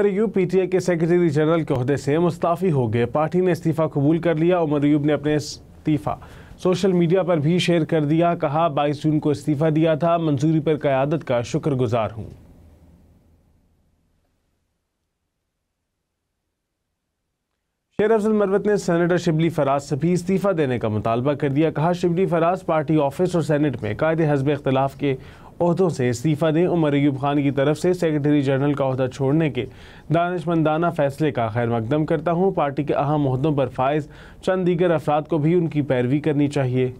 Ayub PTI के secretary general के अहदे से मुस्ताफी हो गए पार्टी ने इस्तीफा कबूल कर लिया उमर यूब ने अपने इस्तीफा सोशल मीडिया पर भी शेयर कर दिया कहा 22 जून को इस्तीफा दिया था मंजूरी पर क्यादत का शुक्रगुजार हूँ शेर अफजल मरवत ने सेनेटर शिबली फराज से भी इस्तीफा देने का मुतालबा कर दिया कहा शिबली फराज पार्टी ऑफिस और सेनेट में कायदे हजब इख्तलाफ के अहदों से इस्तीफ़ा दें उमर अयूब खान की तरफ से सेक्रेटरी जनरल का अहदा छोड़ने के दानशमंदाना फैसले का खैर मकदम करता हूँ पार्टी के अहम अहदों पर फायज चंद दीगर अफराद को भी उनकी पैरवी करनी चाहिए